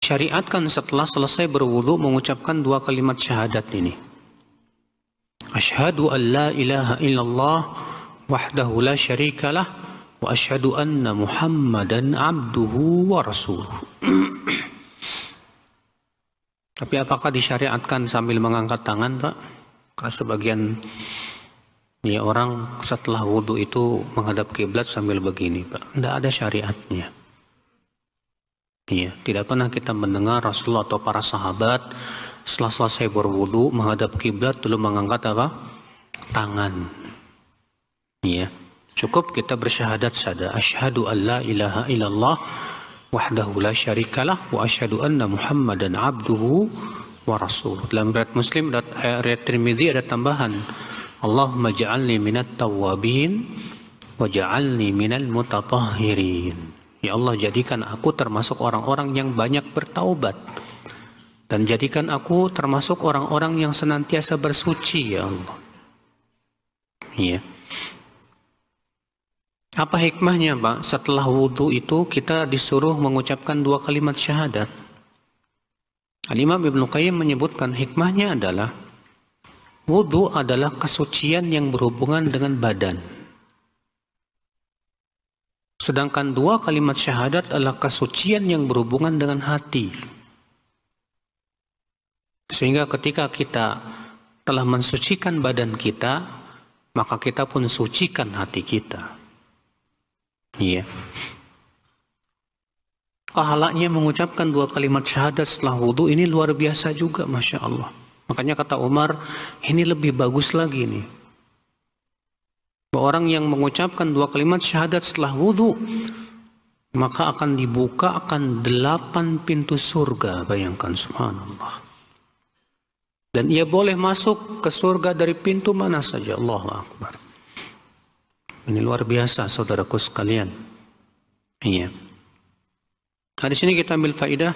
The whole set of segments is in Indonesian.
syariatkan setelah selesai berwudu mengucapkan dua kalimat syahadat ini. Asyhadu an la ilaha illallah wahdahu la syarikalah Anna muhammadan abduhu wa rasuluh tapi apakah disyariatkan sambil mengangkat tangan pak Karena sebagian ya orang setelah wudhu itu menghadap kiblat sambil begini pak tidak ada syariatnya Iya, tidak pernah kita mendengar Rasulullah atau para sahabat setelah selesai berwudu menghadap kiblat lalu mengangkat apa? Tangan. Iya, Cukup kita bersyahadat saja. Asyhadu an la ilaha illallah wahdahu la syarikalah wa asyhadu anna muhammadan abduhu wa rasuluh. Dalam riwayat Muslim, eh, riwayat Tirmizi ada tambahan. Allahumma ja'alni minat tawabin wa ja'alni minal mutatahhirin. Ya Allah jadikan aku termasuk orang-orang yang banyak bertaubat dan jadikan aku termasuk orang-orang yang senantiasa bersuci ya Allah. Ya. Apa hikmahnya Pak? Setelah wudhu itu kita disuruh mengucapkan dua kalimat syahadat. Al-Imam Ibn Qayyim menyebutkan hikmahnya adalah wudhu adalah kesucian yang berhubungan dengan badan. Sedangkan dua kalimat syahadat adalah kesucian yang berhubungan dengan hati. Sehingga ketika kita telah mensucikan badan kita, maka kita pun sucikan hati kita. Iya. Pahalanya mengucapkan dua kalimat syahadat setelah wudhu ini luar biasa juga, masya Allah. Makanya kata Umar, ini lebih bagus lagi ini. orang yang mengucapkan dua kalimat syahadat setelah wudhu, maka akan dibuka akan delapan pintu surga. Bayangkan, subhanallah. Dan ia boleh masuk ke surga dari pintu mana saja, Allah Akbar. Ini luar biasa saudaraku sekalian. Iya. Nah, di sini kita ambil faidah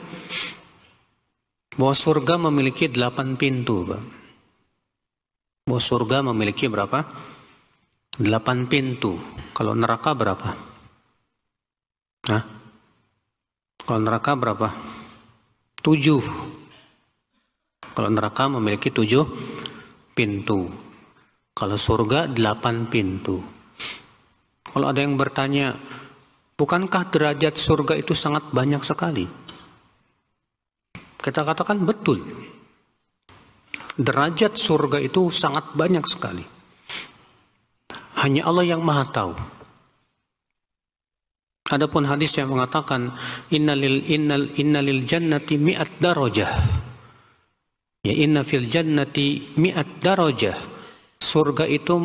bahwa surga memiliki delapan pintu, Pak. Bahwa surga memiliki berapa? Delapan pintu. Kalau neraka berapa? Hah? Kalau neraka berapa? Tujuh. Kalau neraka memiliki tujuh pintu. Kalau surga delapan pintu. Kalau ada yang bertanya, bukankah derajat surga itu sangat banyak sekali? Kita katakan betul. Derajat surga itu sangat banyak sekali. Hanya Allah yang Maha Tahu. Adapun hadis yang mengatakan innalil innal innalil jannati mi'at darajah. Ya inna fil jannati mi'at darajah. Surga itu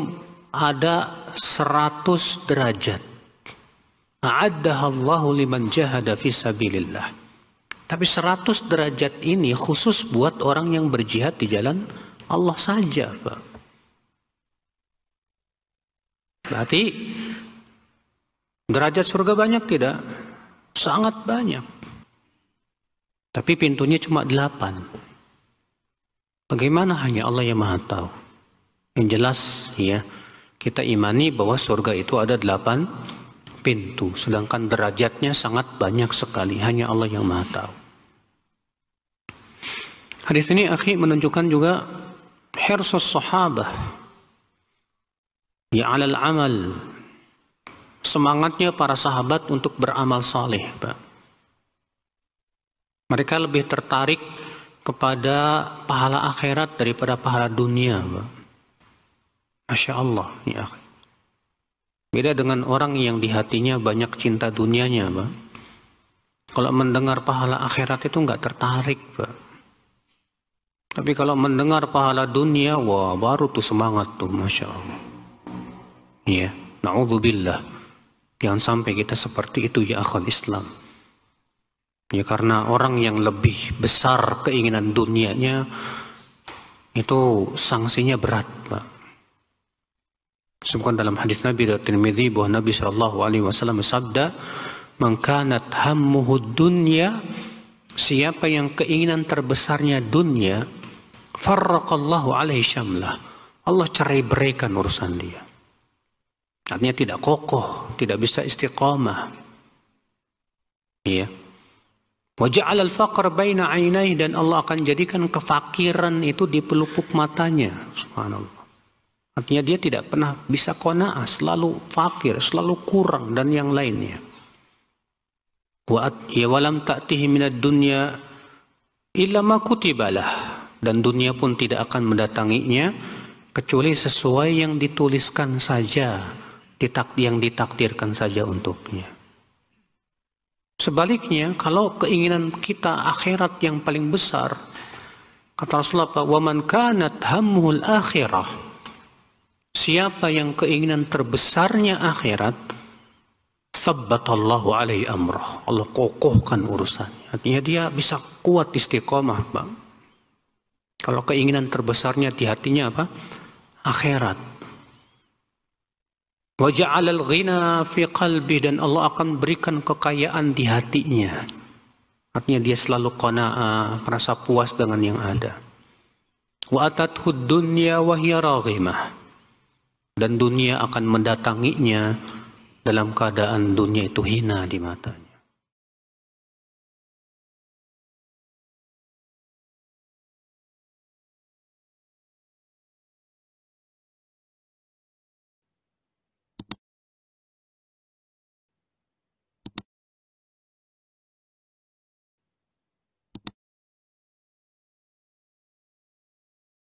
ada seratus derajat. A'addahallahu liman jahada fisabilillah. Tapi seratus derajat ini khusus buat orang yang berjihad di jalan Allah saja, Pak. Berarti derajat surga banyak tidak? Sangat banyak. Tapi pintunya cuma delapan. Bagaimana hanya Allah yang maha tahu. Yang jelas ya, kita imani bahwa surga itu ada delapan pintu. Sedangkan derajatnya sangat banyak sekali. Hanya Allah yang maha tahu. Hadis ini akhi menunjukkan juga hirsus sahabah. Ya alal amal. Semangatnya para sahabat untuk beramal saleh, Pak. Mereka lebih tertarik kepada pahala akhirat daripada pahala dunia, Pak. Masya Allah, ya akhi. Beda dengan orang yang di hatinya banyak cinta dunianya, Pak. Kalau mendengar pahala akhirat itu nggak tertarik, Pak. Tapi kalau mendengar pahala dunia, wah baru tuh semangat tuh, Masya Allah. Iya, na'udzubillah. Jangan sampai kita seperti itu ya akhul Islam. Ya karena orang yang lebih besar keinginan dunianya, itu sanksinya berat, Pak. Sebutkan dalam hadis Nabi dari Tirmidzi bahwa Nabi Shallallahu Alaihi Wasallam bersabda, "Mengkanat hammuhu dunya, siapa yang keinginan terbesarnya dunia, farraqallahu alaihi syamlah." Allah cerai berikan urusan dia. Artinya tidak kokoh, tidak bisa istiqamah. Iya. Waja'al al-faqr baina ainai dan Allah akan jadikan kefakiran itu di pelupuk matanya. Subhanallah. Artinya dia tidak pernah bisa kona'ah, selalu fakir, selalu kurang dan yang lainnya. Wa ya walam ta'tihi minad dunya illa ma kutibalah dan dunia pun tidak akan mendatanginya kecuali sesuai yang dituliskan saja, yang ditakdirkan saja untuknya. Sebaliknya, kalau keinginan kita akhirat yang paling besar, kata Rasulullah, وَمَنْ كَانَتْ kanat الْأَخِرَةِ akhirah" siapa yang keinginan terbesarnya akhirat, sabbatallahu alaihi amroh. Allah kokohkan urusannya. Artinya dia bisa kuat istiqomah, Bang. Kalau keinginan terbesarnya di hatinya apa? Akhirat. Waja'al al-ghina fi qalbi dan Allah akan berikan kekayaan di hatinya. Artinya dia selalu qanaah, merasa puas dengan yang ada. Wa atathud dunya wa hiya raghimah dan dunia akan mendatanginya dalam keadaan dunia itu hina di matanya.